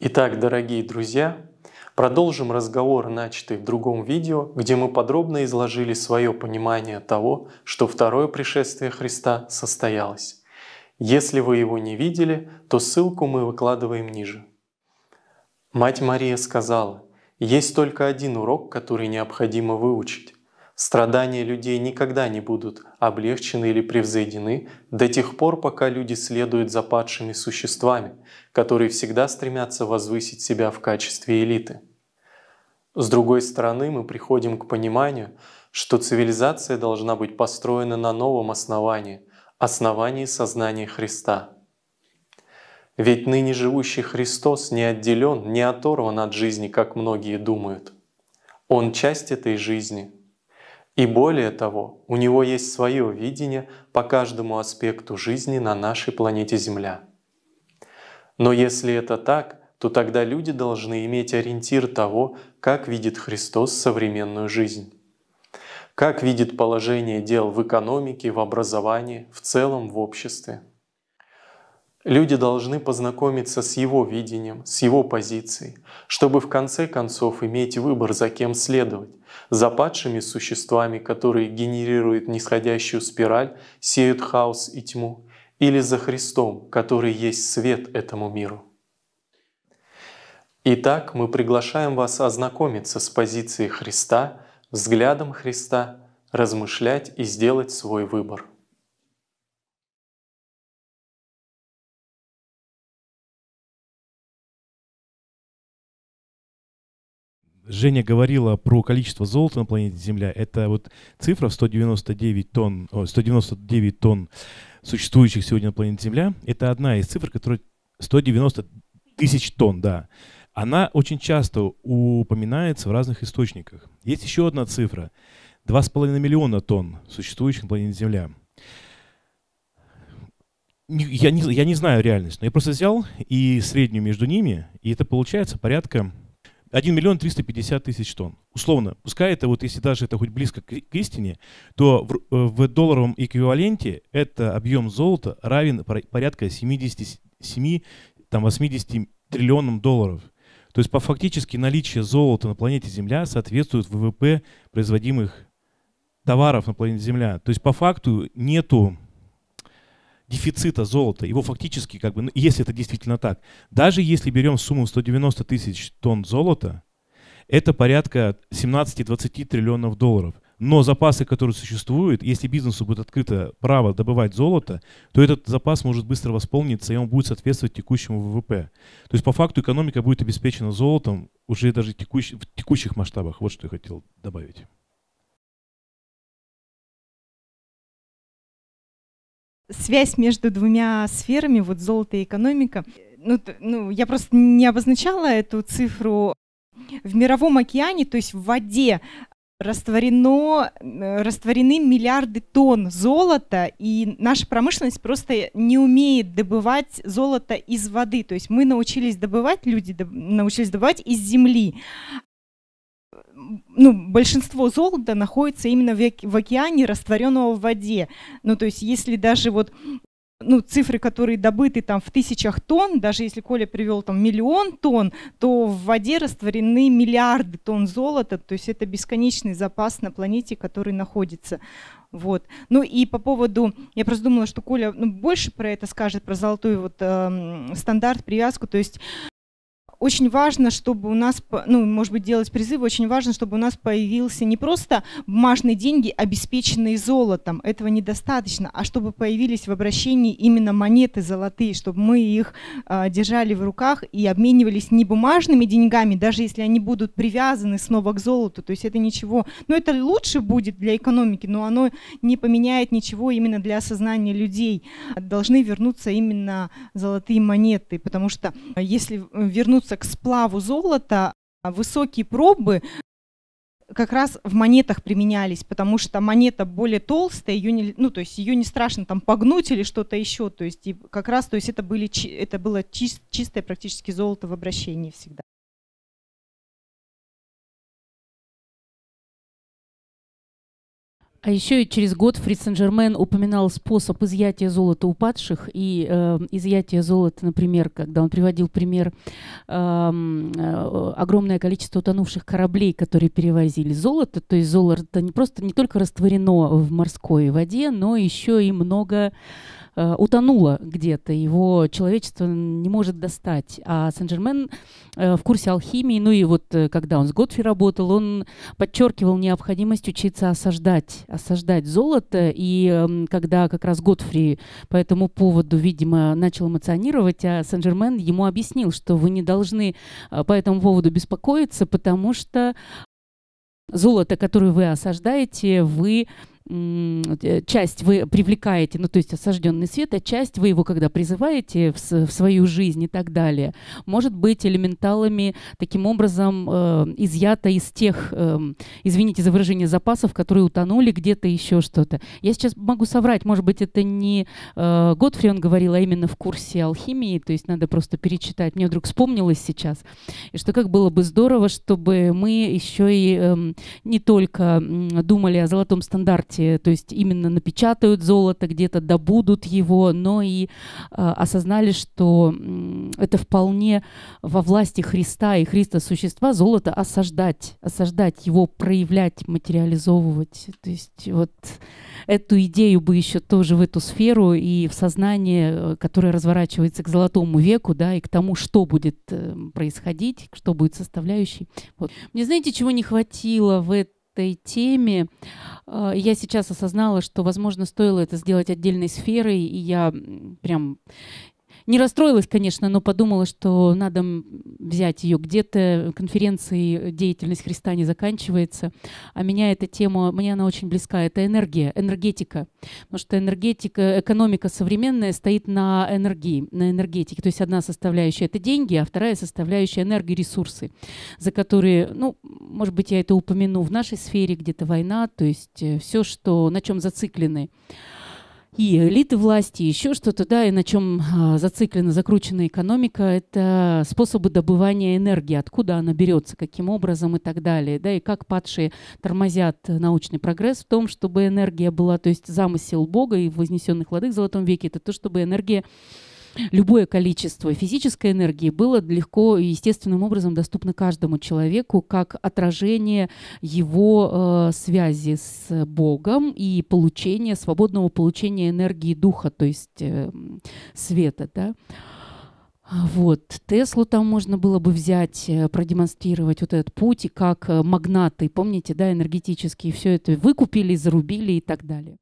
Итак, дорогие друзья, продолжим разговор, начатый в другом видео, где мы подробно изложили свое понимание того, что второе пришествие Христа состоялось. Если вы его не видели, то ссылку мы выкладываем ниже. Мать Мария сказала, есть только один урок, который необходимо выучить Страдания людей никогда не будут облегчены или превзойдены до тех пор, пока люди следуют за падшими существами, которые всегда стремятся возвысить себя в качестве элиты. С другой стороны, мы приходим к пониманию, что цивилизация должна быть построена на новом основании, основании сознания Христа. Ведь ныне живущий Христос не отделен, не оторван от жизни, как многие думают. Он часть этой жизни — и более того, у него есть свое видение по каждому аспекту жизни на нашей планете Земля. Но если это так, то тогда люди должны иметь ориентир того, как видит Христос современную жизнь. Как видит положение дел в экономике, в образовании, в целом в обществе. Люди должны познакомиться с его видением, с его позицией, чтобы в конце концов иметь выбор, за кем следовать – за падшими существами, которые генерируют нисходящую спираль, сеют хаос и тьму, или за Христом, который есть свет этому миру. Итак, мы приглашаем вас ознакомиться с позицией Христа, взглядом Христа, размышлять и сделать свой выбор. Женя говорила про количество золота на планете Земля. Это вот цифра 199 тонн, 199 тонн существующих сегодня на планете Земля. Это одна из цифр, которая 190 тысяч тонн, да. Она очень часто упоминается в разных источниках. Есть еще одна цифра. 2,5 миллиона тонн существующих на планете Земля. Я не, я не знаю реальность, но я просто взял и среднюю между ними, и это получается порядка 1 миллион 350 тысяч тонн. Условно, пускай это, вот если даже это хоть близко к истине, то в, э, в долларовом эквиваленте это объем золота равен порядка 77, там 80 триллионам долларов. То есть по фактически наличие золота на планете Земля соответствует ВВП производимых товаров на планете Земля. То есть по факту нету дефицита золота, его фактически, как бы, ну, если это действительно так, даже если берем сумму 190 тысяч тонн золота, это порядка 17-20 триллионов долларов. Но запасы, которые существуют, если бизнесу будет открыто право добывать золото, то этот запас может быстро восполниться, и он будет соответствовать текущему ВВП. То есть по факту экономика будет обеспечена золотом уже даже текущ... в текущих масштабах. Вот что я хотел добавить. связь между двумя сферами, вот золото и экономика. Ну, ну, я просто не обозначала эту цифру. В мировом океане, то есть в воде, растворено, э, растворены миллиарды тонн золота, и наша промышленность просто не умеет добывать золото из воды. То есть мы научились добывать, люди научились добывать из земли ну, большинство золота находится именно в океане, растворенного в воде. Ну, то есть если даже вот ну, цифры, которые добыты там в тысячах тонн, даже если Коля привел там миллион тонн, то в воде растворены миллиарды тонн золота, то есть это бесконечный запас на планете, который находится. Вот. Ну и по поводу, я просто думала, что Коля ну, больше про это скажет, про золотой вот, э, стандарт, привязку, то есть очень важно, чтобы у нас, ну, может быть, делать призывы, очень важно, чтобы у нас появился не просто бумажные деньги, обеспеченные золотом, этого недостаточно, а чтобы появились в обращении именно монеты золотые, чтобы мы их э, держали в руках и обменивались не бумажными деньгами, даже если они будут привязаны снова к золоту, то есть это ничего, ну, это лучше будет для экономики, но оно не поменяет ничего именно для осознания людей. Должны вернуться именно золотые монеты, потому что а, если э, вернуться вернуться к сплаву золота, а высокие пробы как раз в монетах применялись, потому что монета более толстая, ее не, ну, то есть ее не страшно там погнуть или что-то еще. То есть и как раз то есть это, были, это было чистое практически золото в обращении всегда. А еще и через год Фрид Сен-Жермен упоминал способ изъятия золота у падших и э, изъятие золота, например, когда он приводил пример эм, э, огромное количество утонувших кораблей, которые перевозили золото. То есть золото не просто не только растворено в морской воде, но еще и много э, утонуло где-то. Его человечество не может достать. А Сен-Жермен э, в курсе алхимии, ну и вот э, когда он с Готфри работал, он подчеркивал необходимость учиться осаждать осаждать золото. И эм, когда как раз Готфри по этому поводу, видимо, начал эмоционировать, а Сен-Жермен ему объяснил, что вы не должны э, по этому поводу беспокоиться, потому что золото, которое вы осаждаете, вы Э, часть вы привлекаете, ну то есть осажденный свет, а часть вы его когда призываете в, в свою жизнь и так далее, может быть элементалами таким образом э, изъято из тех, э, извините за выражение, запасов, которые утонули где-то еще что-то. Я сейчас могу соврать, может быть это не э, Готфри он говорил, а именно в курсе алхимии, то есть надо просто перечитать. Мне вдруг вспомнилось сейчас, и что как было бы здорово, чтобы мы еще и э, не только думали о золотом стандарте, эти, то есть именно напечатают золото, где-то добудут его, но и а, осознали, что это вполне во власти Христа и Христа существа золото осаждать, осаждать его, проявлять, материализовывать. То есть вот эту идею бы еще тоже в эту сферу и в сознание, э, которое разворачивается к золотому веку, да, и к тому, что будет э, происходить, что будет составляющей. Вот. Мне знаете, чего не хватило в этом этой теме. Э, я сейчас осознала, что, возможно, стоило это сделать отдельной сферой, и я прям не расстроилась, конечно, но подумала, что надо взять ее где-то. Конференции э, деятельность Христа не заканчивается. А меня эта тема, мне она очень близка. Это энергия, энергетика. Потому что энергетика, экономика современная стоит на энергии, на энергетике. То есть одна составляющая — это деньги, а вторая составляющая — ресурсы, за которые, ну, может быть, я это упомяну в нашей сфере, где-то война, то есть э, все, что, на чем зациклены и элиты власти, еще что-то, да, и на чем а, зациклена, закручена экономика, это способы добывания энергии, откуда она берется, каким образом и так далее, да, и как падшие тормозят научный прогресс в том, чтобы энергия была, то есть замысел Бога и вознесенных лады в Золотом веке, это то, чтобы энергия любое количество физической энергии было легко и естественным образом доступно каждому человеку как отражение его э, связи с Богом и получение, свободного получения энергии духа, то есть э, света. Да? Вот. Теслу там можно было бы взять, э, продемонстрировать вот этот путь, и как э, магнаты, помните, да, энергетические, все это выкупили, зарубили и так далее.